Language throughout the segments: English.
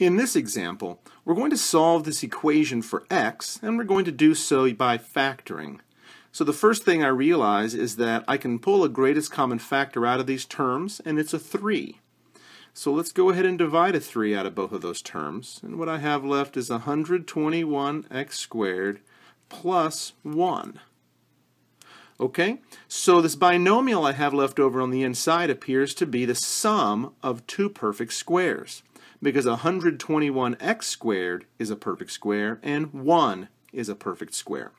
In this example, we're going to solve this equation for x, and we're going to do so by factoring. So the first thing I realize is that I can pull a greatest common factor out of these terms, and it's a 3. So let's go ahead and divide a 3 out of both of those terms. And what I have left is 121x squared plus 1. Okay, so this binomial I have left over on the inside appears to be the sum of two perfect squares because 121x squared is a perfect square and 1 is a perfect square.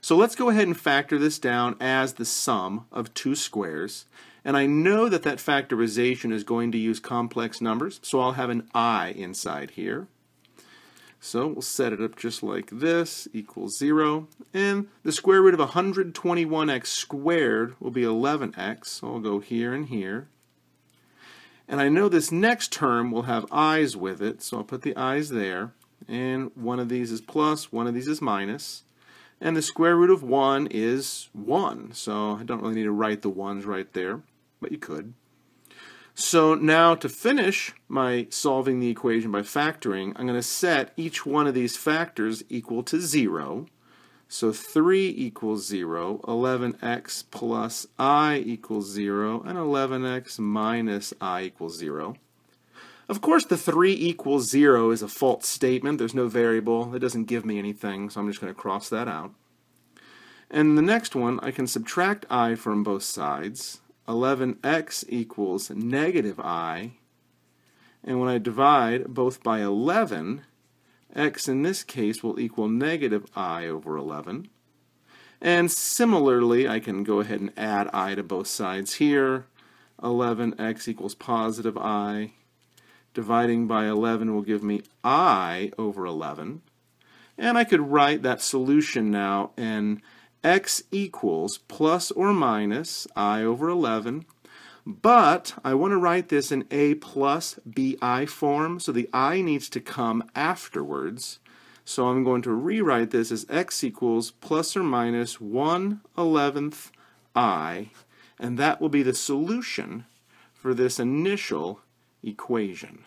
So let's go ahead and factor this down as the sum of two squares. And I know that that factorization is going to use complex numbers, so I'll have an i inside here. So we'll set it up just like this, equals 0. And the square root of 121x squared will be 11x, so I'll go here and here. And I know this next term will have i's with it, so I'll put the i's there. And one of these is plus, one of these is minus. And the square root of 1 is 1, so I don't really need to write the 1's right there, but you could. So now to finish my solving the equation by factoring, I'm going to set each one of these factors equal to 0. So 3 equals 0, 11x plus i equals 0, and 11x minus i equals 0. Of course, the 3 equals 0 is a false statement. There's no variable. It doesn't give me anything, so I'm just going to cross that out. And the next one, I can subtract i from both sides. 11x equals negative i. And when I divide both by 11, x in this case will equal negative i over 11. And similarly, I can go ahead and add i to both sides here. 11x equals positive i. Dividing by 11 will give me i over 11. And I could write that solution now in x equals plus or minus i over 11 but I want to write this in A plus BI form, so the I needs to come afterwards. So I'm going to rewrite this as x equals plus or minus 1 11th I, and that will be the solution for this initial equation.